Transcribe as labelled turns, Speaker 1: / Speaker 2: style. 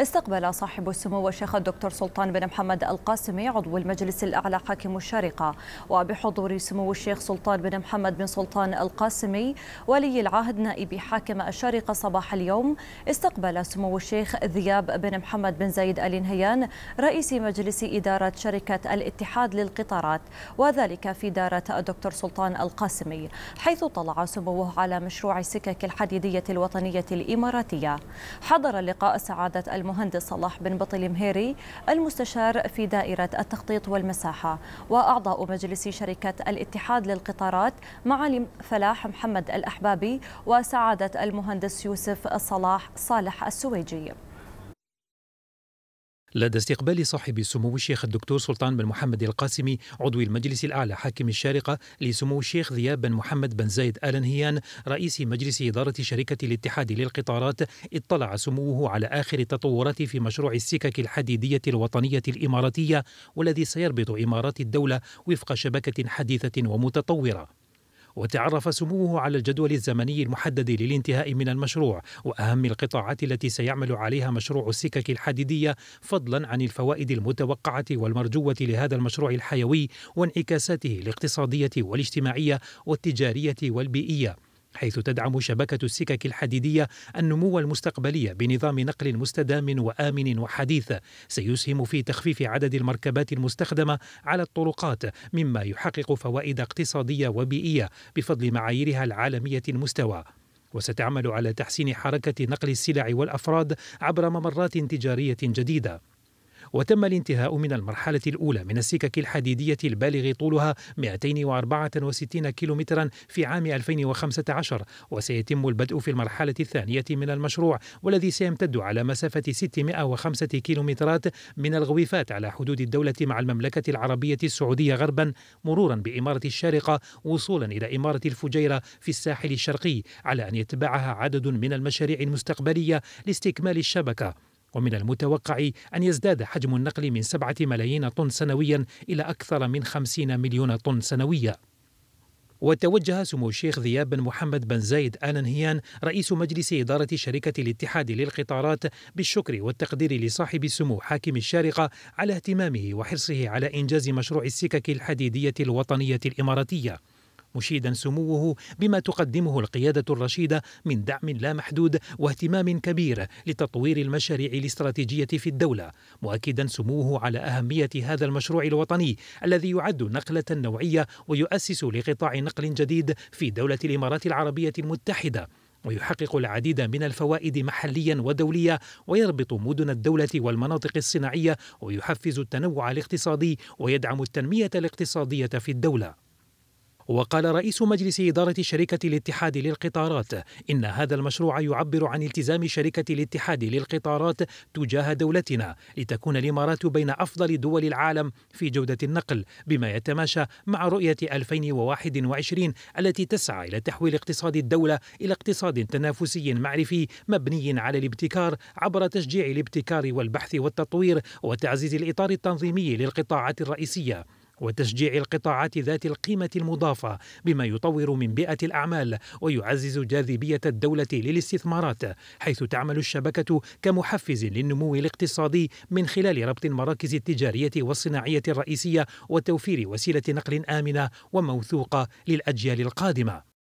Speaker 1: استقبل صاحب السمو الشيخ الدكتور سلطان بن محمد القاسمي عضو المجلس الأعلى حاكم الشارقة وبحضور سمو الشيخ سلطان بن محمد بن سلطان القاسمي ولي العهد نائب حاكم الشارقة صباح اليوم استقبل سمو الشيخ ذياب بن محمد بن زايد آل نهيان رئيس مجلس إدارة شركة الاتحاد للقطارات وذلك في دارة الدكتور سلطان القاسمي حيث طلع سموه على مشروع السكك الحديدية الوطنية الإماراتية حضر لقاء سعادة المهندس صلاح بن بطل مهيري المستشار في دائرة التخطيط والمساحة وأعضاء مجلس شركة الاتحاد للقطارات معالي فلاح محمد الأحبابي وسعادة المهندس يوسف صلاح صالح السويجي
Speaker 2: لدى استقبال صاحب سمو الشيخ الدكتور سلطان بن محمد القاسمي عضو المجلس الأعلى حاكم الشارقة لسمو الشيخ ذياب بن محمد بن زايد آل نهيان رئيس مجلس إدارة شركة الاتحاد للقطارات اطلع سموه على آخر التطورات في مشروع السكك الحديدية الوطنية الإماراتية والذي سيربط إمارات الدولة وفق شبكة حديثة ومتطورة وتعرف سموه على الجدول الزمني المحدد للانتهاء من المشروع وأهم القطاعات التي سيعمل عليها مشروع السكك الحديدية فضلا عن الفوائد المتوقعة والمرجوة لهذا المشروع الحيوي وانعكاساته الاقتصادية والاجتماعية والتجارية والبيئية حيث تدعم شبكة السكك الحديدية النمو المستقبلي بنظام نقل مستدام وآمن وحديث سيسهم في تخفيف عدد المركبات المستخدمة على الطرقات مما يحقق فوائد اقتصادية وبيئية بفضل معاييرها العالمية المستوى وستعمل على تحسين حركة نقل السلع والأفراد عبر ممرات تجارية جديدة وتم الانتهاء من المرحلة الأولى من السكك الحديدية البالغ طولها 264 كيلومترا في عام 2015 وسيتم البدء في المرحلة الثانية من المشروع والذي سيمتد على مسافة 605 كيلومترات من الغويفات على حدود الدولة مع المملكة العربية السعودية غربا مرورا بإمارة الشارقة وصولا إلى إمارة الفجيرة في الساحل الشرقي على أن يتبعها عدد من المشاريع المستقبلية لاستكمال الشبكة ومن المتوقع أن يزداد حجم النقل من 7 ملايين طن سنويا إلى أكثر من 50 مليون طن سنويا وتوجه سمو الشيخ ذياب بن محمد بن زايد آل نهيان رئيس مجلس إدارة شركة الاتحاد للقطارات بالشكر والتقدير لصاحب السمو حاكم الشارقة على اهتمامه وحرصه على إنجاز مشروع السكك الحديدية الوطنية الإماراتية مشيدا سموه بما تقدمه القيادة الرشيدة من دعم لا محدود واهتمام كبير لتطوير المشاريع الاستراتيجية في الدولة مؤكدا سموه على أهمية هذا المشروع الوطني الذي يعد نقلة نوعية ويؤسس لقطاع نقل جديد في دولة الإمارات العربية المتحدة ويحقق العديد من الفوائد محليا ودوليا ويربط مدن الدولة والمناطق الصناعية ويحفز التنوع الاقتصادي ويدعم التنمية الاقتصادية في الدولة وقال رئيس مجلس إدارة شركة الاتحاد للقطارات إن هذا المشروع يعبر عن التزام شركة الاتحاد للقطارات تجاه دولتنا لتكون الإمارات بين أفضل دول العالم في جودة النقل بما يتماشى مع رؤية 2021 التي تسعى إلى تحويل اقتصاد الدولة إلى اقتصاد تنافسي معرفي مبني على الابتكار عبر تشجيع الابتكار والبحث والتطوير وتعزيز الإطار التنظيمي للقطاعات الرئيسية وتشجيع القطاعات ذات القيمة المضافة بما يطور من بيئة الأعمال ويعزز جاذبية الدولة للاستثمارات حيث تعمل الشبكة كمحفز للنمو الاقتصادي من خلال ربط المراكز التجارية والصناعية الرئيسية وتوفير وسيلة نقل آمنة وموثوقة للأجيال القادمة